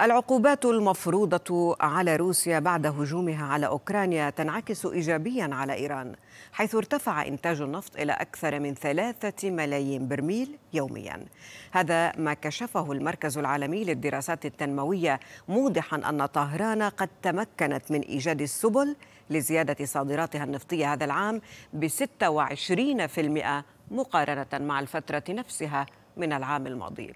العقوبات المفروضة على روسيا بعد هجومها على أوكرانيا تنعكس إيجابيا على إيران حيث ارتفع إنتاج النفط إلى أكثر من ثلاثة ملايين برميل يوميا هذا ما كشفه المركز العالمي للدراسات التنموية موضحا أن طهران قد تمكنت من إيجاد السبل لزيادة صادراتها النفطية هذا العام ب 26% مقارنة مع الفترة نفسها من العام الماضي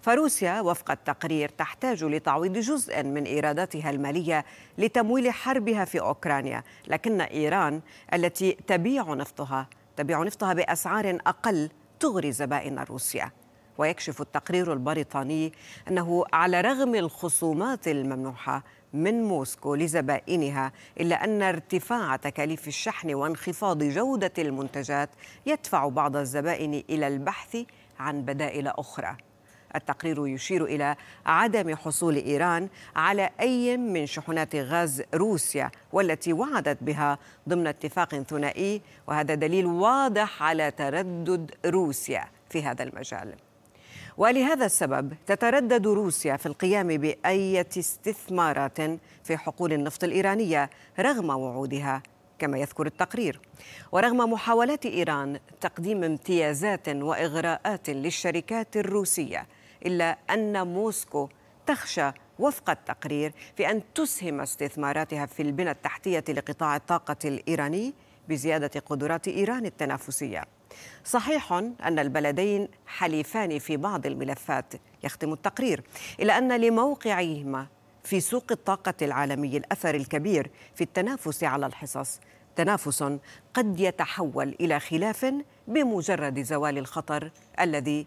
فروسيا وفق التقرير تحتاج لتعويض جزء من ايراداتها الماليه لتمويل حربها في اوكرانيا، لكن ايران التي تبيع نفطها تبيع نفطها باسعار اقل تغري زبائن روسيا. ويكشف التقرير البريطاني انه على رغم الخصومات الممنوحه من موسكو لزبائنها الا ان ارتفاع تكاليف الشحن وانخفاض جوده المنتجات يدفع بعض الزبائن الى البحث عن بدائل اخرى التقرير يشير إلى عدم حصول إيران على أي من شحنات غاز روسيا والتي وعدت بها ضمن اتفاق ثنائي وهذا دليل واضح على تردد روسيا في هذا المجال ولهذا السبب تتردد روسيا في القيام بأية استثمارات في حقول النفط الإيرانية رغم وعودها كما يذكر التقرير ورغم محاولات إيران تقديم امتيازات وإغراءات للشركات الروسية إلا أن موسكو تخشى وفق التقرير في أن تسهم استثماراتها في البنى التحتية لقطاع الطاقة الإيراني بزيادة قدرات إيران التنافسية صحيح أن البلدين حليفان في بعض الملفات يختم التقرير إلا أن لموقعهما في سوق الطاقة العالمي الأثر الكبير في التنافس على الحصص تنافس قد يتحول إلى خلاف بمجرد زوال الخطر الذي